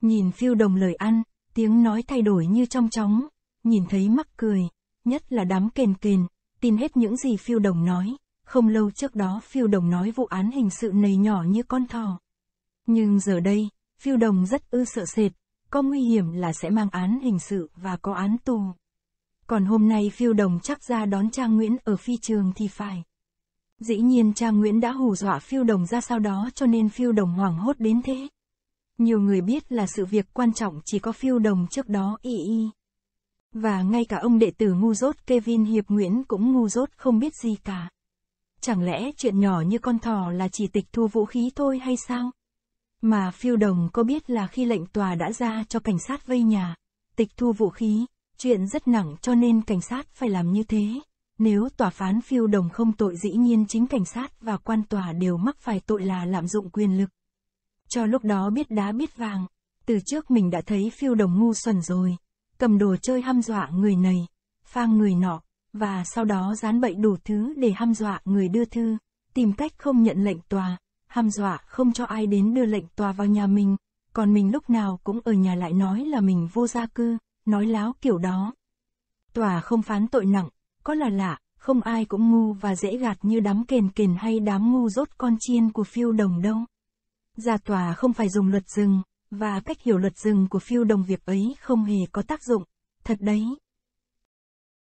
Nhìn phiêu đồng lời ăn, tiếng nói thay đổi như trong chóng, nhìn thấy mắc cười, nhất là đám kền kền, tin hết những gì phiêu đồng nói. Không lâu trước đó phiêu đồng nói vụ án hình sự này nhỏ như con thỏ. Nhưng giờ đây, phiêu đồng rất ư sợ sệt, có nguy hiểm là sẽ mang án hình sự và có án tù. Còn hôm nay phiêu đồng chắc ra đón Trang Nguyễn ở phi trường thì phải. Dĩ nhiên Trang Nguyễn đã hù dọa phiêu đồng ra sau đó cho nên phiêu đồng hoảng hốt đến thế. Nhiều người biết là sự việc quan trọng chỉ có phiêu đồng trước đó y y. Và ngay cả ông đệ tử ngu dốt Kevin Hiệp Nguyễn cũng ngu dốt không biết gì cả. Chẳng lẽ chuyện nhỏ như con thỏ là chỉ tịch thu vũ khí thôi hay sao? Mà phiêu đồng có biết là khi lệnh tòa đã ra cho cảnh sát vây nhà, tịch thu vũ khí, chuyện rất nặng cho nên cảnh sát phải làm như thế. Nếu tòa phán phiêu đồng không tội dĩ nhiên chính cảnh sát và quan tòa đều mắc phải tội là lạm dụng quyền lực. Cho lúc đó biết đá biết vàng, từ trước mình đã thấy phiêu đồng ngu xuẩn rồi, cầm đồ chơi hăm dọa người này, phang người nọ, và sau đó dán bậy đủ thứ để hăm dọa người đưa thư, tìm cách không nhận lệnh tòa, hăm dọa không cho ai đến đưa lệnh tòa vào nhà mình, còn mình lúc nào cũng ở nhà lại nói là mình vô gia cư, nói láo kiểu đó. Tòa không phán tội nặng, có là lạ, không ai cũng ngu và dễ gạt như đám kền kền hay đám ngu rốt con chiên của phiêu đồng đâu ra tòa không phải dùng luật rừng, và cách hiểu luật rừng của phiêu đồng việc ấy không hề có tác dụng, thật đấy.